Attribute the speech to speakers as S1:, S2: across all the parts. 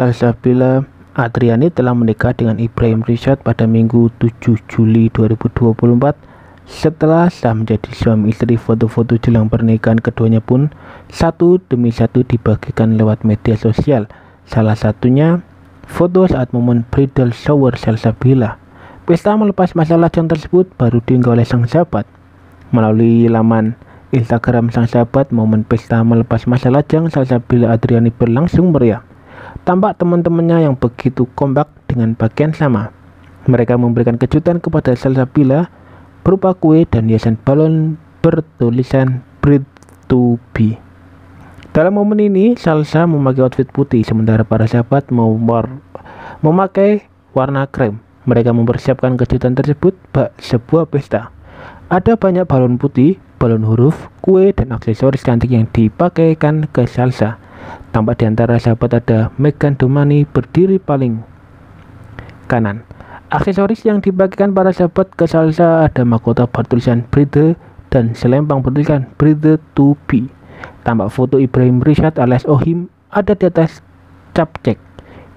S1: Salsabila Adriani telah menikah dengan Ibrahim Richard pada Minggu 7 Juli 2024 setelah sah menjadi suami istri foto-foto jelang pernikahan keduanya pun satu demi satu dibagikan lewat media sosial salah satunya foto saat momen bridal shower Salsabila pesta melepas masalah yang tersebut baru diunggah oleh sang sahabat melalui laman Instagram sang sahabat momen pesta melepas masalah yang Salsabila Adriani berlangsung meriah tampak teman-temannya yang begitu kompak dengan bagian sama. Mereka memberikan kejutan kepada Salsabila berupa kue dan hiasan balon bertulisan Brit to be. Dalam momen ini, Salsa memakai outfit putih sementara para sahabat memakai warna krem. Mereka mempersiapkan kejutan tersebut bak sebuah pesta. Ada banyak balon putih, balon huruf, kue, dan aksesoris cantik yang dipakaikan ke Salsa. Tampak di antara sahabat ada Megan Domani berdiri paling kanan. Aksesoris yang dibagikan para sahabat ke salsa ada mahkota bertulisan Bride dan selempang bertulisan Bride to be. Tampak foto Ibrahim Rishad alias Ohim ada di atas capcek.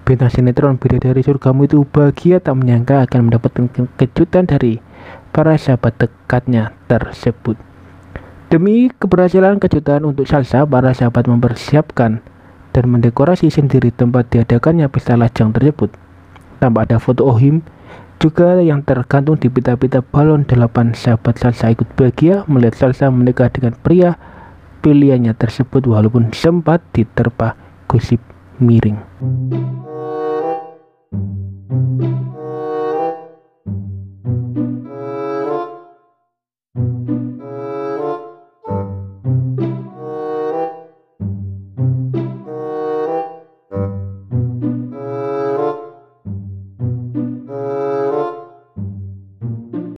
S1: Bintang sinetron dari Surgamu itu bahagia tak menyangka akan mendapatkan kejutan dari para sahabat dekatnya tersebut. Demi keberhasilan kejutan untuk salsa, para sahabat mempersiapkan dan mendekorasi sendiri tempat diadakannya pesta lajang tersebut. Tanpa ada foto Ohim, juga yang tergantung di pita-pita balon delapan sahabat salsa ikut bahagia melihat salsa menikah dengan pria pilihannya tersebut walaupun sempat diterpa gosip miring.